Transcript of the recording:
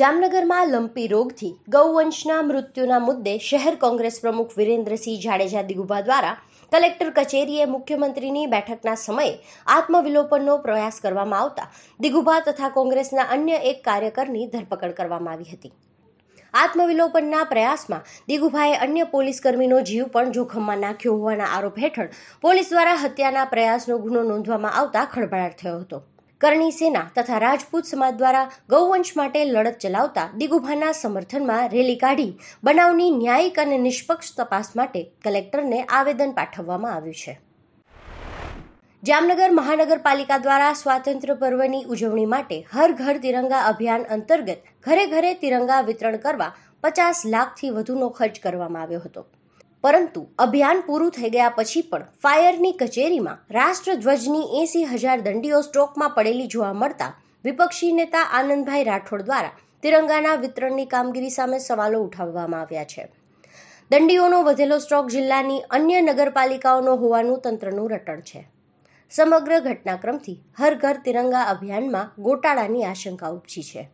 જામનગરમાં લંપી રોગથી ગૌવંશના મૃત્યુના મુદ્દે શહેર કોંગ્રેસ પ્રમુખ વિરેન્દ્રસિંહ જાડેજા દિગુભા દ્વારા કલેક્ટર કચેરીએ મુખ્યમંત્રીની બેઠકના સમયે આત્મવિલોપનનો પ્રયાસ કરવામાં આવતા દિગુભા તથા કોંગ્રેસના અન્ય એક કાર્યકરની ધરપકડ કરવામાં આવી હતી આત્મવિલોપનના પ્રયાસમાં દિગુભાએ અન્ય પોલીસકર્મીનો જીવ પણ જોખમમાં નાખ્યો હોવાના આરોપ હેઠળ પોલીસ દ્વારા હત્યાના પ્રયાસનો ગુનો નોંધવામાં આવતા ખળભળાટ થયો હતો કરણી સેના તથા રાજપૂત સમાજ દ્વારા ગૌવંશ માટે લડત ચલાવતા દિગુભાના સમર્થનમાં રેલી કાઢી બનાવની ન્યાયિક અને નિષ્પક્ષ તપાસ માટે કલેક્ટરને આવેદન પાઠવવામાં આવ્યું છે જામનગર મહાનગરપાલિકા દ્વારા સ્વાતંત્ર્ય પર્વની ઉજવણી માટે હર ઘર તિરંગા અભિયાન અંતર્ગત ઘરે ઘરે તિરંગા વિતરણ કરવા પચાસ લાખથી વધુનો ખર્ચ કરવામાં આવ્યો હતો પરંતુ અભિયાન પૂરું થઈ ગયા પછી પણ ફાયરની કચેરીમાં રાષ્ટ્રધ્વજની એસી હજાર દંડીઓ સ્ટોકમાં પડેલી જોવા મળતા વિપક્ષી નેતા આનંદભાઈ રાઠોડ દ્વારા તિરંગાના વિતરણની કામગીરી સામે સવાલો ઉઠાવવામાં આવ્યા છે દંડીઓનો વધેલો સ્ટોક જિલ્લાની અન્ય નગરપાલિકાઓનો હોવાનું તંત્રનું રટણ છે સમગ્ર ઘટનાક્રમથી હર ઘર તિરંગા અભિયાનમાં ગોટાળાની આશંકા ઉપજી છે